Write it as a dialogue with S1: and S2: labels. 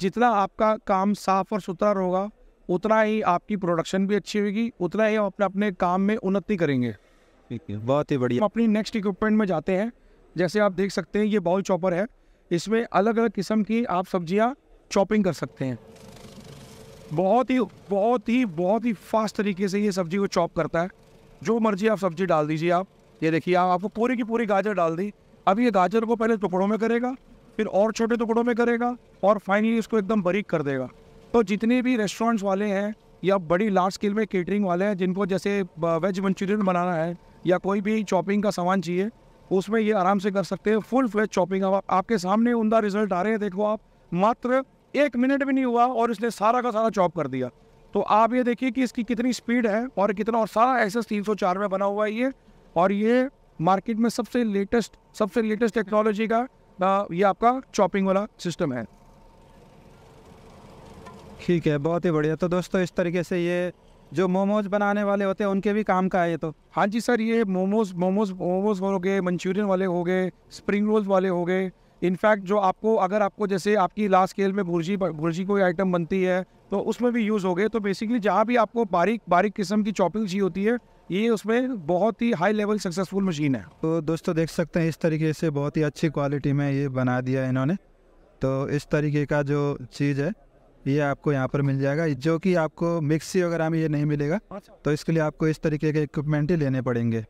S1: जितना आपका काम साफ और सुथरा होगा उतना ही आपकी प्रोडक्शन भी अच्छी होगी उतना ही आप अपने अपने काम में उन्नति करेंगे ठीक है बहुत ही बढ़िया अपनी नेक्स्ट इक्विपमेंट में जाते हैं जैसे आप देख सकते हैं ये बाउल चॉपर है इसमें अलग अलग किस्म की आप सब्जियां चॉपिंग कर सकते हैं बहुत ही बहुत ही बहुत ही फास्ट तरीके से ये सब्जी को चॉप करता है जो मर्जी आप सब्जी डाल दीजिए आप ये देखिए आप आपको पूरी की पूरी गाजर डाल दी अब ये गाजर को पहले टुकड़ों में करेगा फिर और छोटे टुकड़ों में करेगा और फाइनली उसको एकदम बरीक कर देगा तो जितने भी रेस्टोरेंट्स वाले हैं या बड़ी लार्ज स्केल में केटरिंग वाले हैं जिनको जैसे वेज मंचूरियन बनाना है या कोई भी चॉपिंग का सामान चाहिए उसमें ये आराम से कर सकते हैं फुल फ्लेज चॉपिंग आप, आपके सामने उनका रिजल्ट आ रहे हैं देखो आप मात्र एक मिनट भी नहीं हुआ और इसने सारा का सारा चॉप कर दिया तो आप ये देखिए कि इसकी कितनी स्पीड है और कितना और सारा एस एस तीन सौ चार में बना हुआ है ये और ये मार्केट में सबसे लेटेस्ट सबसे लेटेस्ट टेक्नोलॉजी का ये आपका चॉपिंग वाला सिस्टम है
S2: ठीक है बहुत ही बढ़िया तो दोस्तों इस तरीके से ये जो मोमोज बनाने वाले होते हैं उनके भी काम का है ये तो हाँ जी सर
S1: ये मोमोज मोमोज मोमोज हो गए मंचूरियन वाले हो गए स्प्रिंग रोल्स वाले हो गए इनफैक्ट जो आपको अगर आपको जैसे आपकी लास्ट स्केल में भुर्जी भुर्जी कोई आइटम बनती है तो उसमें भी यूज़ हो गए तो बेसिकली जहाँ भी आपको बारीक बारीक किस्म की चॉपिंग चाहिए होती है ये उसमें बहुत ही हाई लेवल सक्सेसफुल मशीन है
S2: तो दोस्तों देख सकते हैं इस तरीके से बहुत ही अच्छी क्वालिटी में ये बना दिया इन्होंने तो इस तरीके का जो चीज़ है ये आपको यहाँ पर मिल जाएगा जो कि आपको मिक्सी वगैरह में ये नहीं मिलेगा अच्छा। तो इसके लिए आपको इस तरीके के इक्विपमेंट ही लेने पड़ेंगे